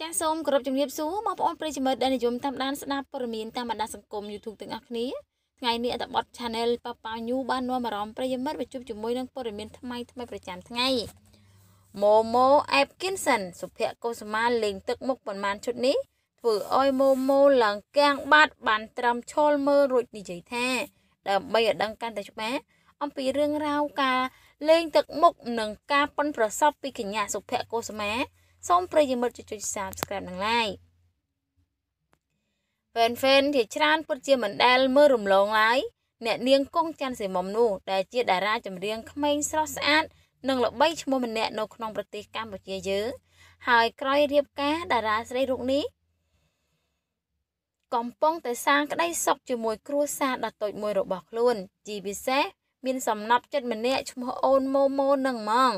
ចាសសូមគោរពជំរាបសួរបងប្អូនប្រិយមិត្តដែលនិយមតាមដានស្ដាប់ព័ត៌មានតាមបណ្ដាសង្គម YouTube ទាំងអស់គ្នាថ្ងៃនេះអត្តបទ Channel ប៉ាប៉ាញូបាននាំអារម្មណ៍ប្រិយមិត្តមកជួបជាមួយនឹងព័ត៌មានថ្មីថ្មីប្រចាំថ្ងៃ Momo Atkinson សុភ័ក្រកុសុមាលេងទឹកមុខប៉ុន្មានឈុតនេះធ្វើឲ្យ Momo ឡើងកាំងបាត់បានត្រឹមឈលមើលរួចនិយាយថាដើម្បីឲ្យដឹងកាន់តែច្បាស់អំពីរឿងរ៉ាវការលេង ទឹកមុខនិងការប៉ុនប្រសពពីកញ្ញា សុភ័ក្រកុសុមាសូមប្រិយមិត្តជួយ Subscribe និង Like ហ្វេនហ្វេនជាច្រើនពិតជាមិនដែលមើលរំលងឡើយអ្នកនាងកុងច័ន្ទសីមុំនោះដែលជាតារាចម្រៀងក្មេងស្រស់ស្អាតនិងល្បីឈ្មោះម្នាក់នៅក្នុងប្រទេសកម្ពុជាយើងហើយក្រោយរៀបការតារាស្រីរូបនេះកំពុងតែសាងក្តីសុខជាមួយគ្រួសារដ៏តូចមួយរបស់ខ្លួនជាពិសេសមានសំណប់ចិត្តម្នាក់ឈ្មោះអូនម៉ូម៉ូនឹងហ្មង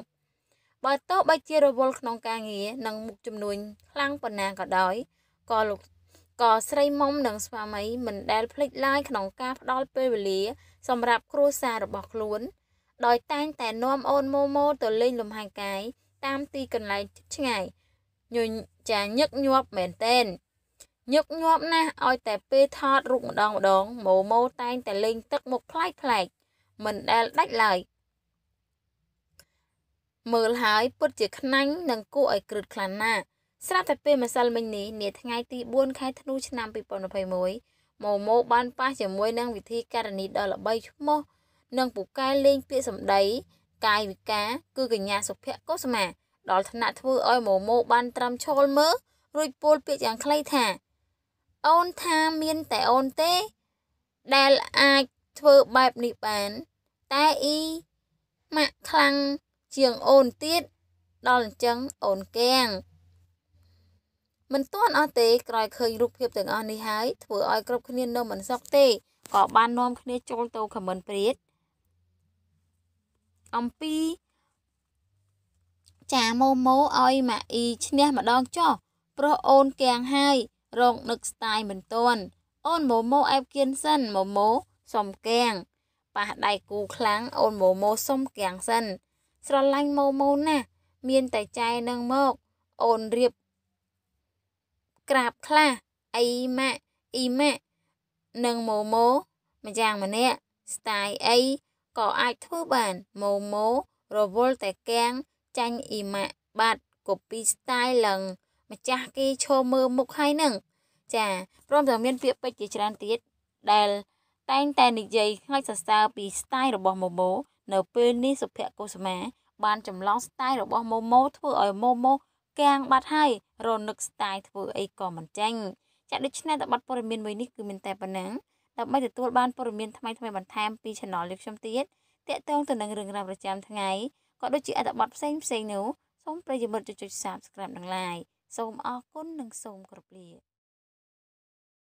បើទោះបីជារវល់ក្នុងការងារនិងមុខជំនួញខ្លាំងប៉ុណ្ណាក៏ដោយក៏លោកក៏ស្រីមុំនិងស្វាមីមិនដែលភ្លេចឡាយក្នុងការផ្ដល់ពេលវេលាសម្រាប់គ្រួសាររបស់ខ្លួនដោយតែងតែនាំអូនម៉ូម៉ូទៅលេងលំហែកាយតាមទីកន្លែងឆ្ងាយញញចាញឹកញាប់មែនតែនញឹកញាប់ណាស់ឲ្យតែពេលថតរូបម្ដងម្ដងម៉ូម៉ូតែងតែលេងទឹកមុខផ្លែកផ្លែកមិនដែលដាច់ឡើយមើលហើយពិតជាខ្នាញ់និងគួរឲ្យក្រឹតខ្លាំងណាស់ស្រាប់តែពេលម្សិលមិញនេះនាថ្ងៃទី4ខែធ្នូឆ្នាំ2021ម៉ូម៉ូបានប៉ះជាមួយនឹងវិធីករណីដ៏ល្បីឈ្មោះនិងពូកែលេង ពាក្យសម្ដី កាយវិការ គឺកញ្ញា សុភ័ក្រកុសមា ដល់ថ្នាក់ធ្វើឲ្យម៉ូម៉ូបានត្រាំឈលមើលរួចពោលពាក្យយ៉ាងខ្លីថាអូនថាមានតែអូនទេដែលអាចធ្វើបែបនេះបានតែអ៊ីម៉ាក់ខ្លាំងជាងអូនទៀតដល់អញ្ចឹងអូនកាងមិនទាន់អស់ទេក្រោយឃើញរូបភាពទាំងអស់នេះហើយធ្វើឲ្យគ្រប់គ្នានៅមិនសុខទេក៏បាននាំគ្នាចូលទៅខមមិនព្រាតអំពី ចាម៉ូម៉ូឲ្យម៉ាអ៊ីឈ្នះម្ដងចុះព្រោះអូនកាងហើយរងនឹកស្ដាយមិនទាន់អូនម៉ូម៉ូអែបគៀនសិនម៉ូម៉ូសុំកាងប៉ះដៃគូខ្លាំងអូនម៉ូម៉ូសុំកាងសិនស្រឡាញ់ម៉ូម៉ូណាស់មានតែចែនឹងមកអូនរៀបក្រាបខ្លះអីម៉ាក់អ៊ីម៉ាក់និងម៉ូម៉ូម្យ៉ាងម្នាក់ស្ទាយអីក៏អាចធ្វើបានម៉ូម៉ូរវល់តែកៀងចាញ់អ៊ីម៉ាក់បាត់កូពីស្ទាយឡើងម្ចាស់គេឈរមើលមុខហើយនឹងចាព្រមទាំងមានពាក្យពេចន៍ជាច្រើនទៀតដែល តែងតែនិយាយខ្លាចសរសើរពីស្ទាយរបស់ម៉ូម៉ូនៅពេលនេះសុភ័ក្រកុសុមា បានចម្លងស្ទាយរបស់ម៉ូម៉ូធ្វើឲ្យម៉ូម៉ូកាងបាត់ហើយរនឹកស្ទាយធ្វើអីក៏មិនចាញ់ចាដូច្នេះតបព័ត៌មានមួយនេះគឺមានតែប៉ុណ្ណឹងដើម្បីទទួលបានព័ត៌មានថ្មីថ្មីបន្ថែមពី Channel លោកខ្ញុំទៀតតកតងទៅនឹងរឿងរ៉ាវប្រចាំថ្ងៃក៏ដូចជាអត្ថបទផ្សេងផ្សេងនោះសូមប្រិយមិត្តចុច Subscribe និង Like សូមអរគុណនិងសូមគោរពលា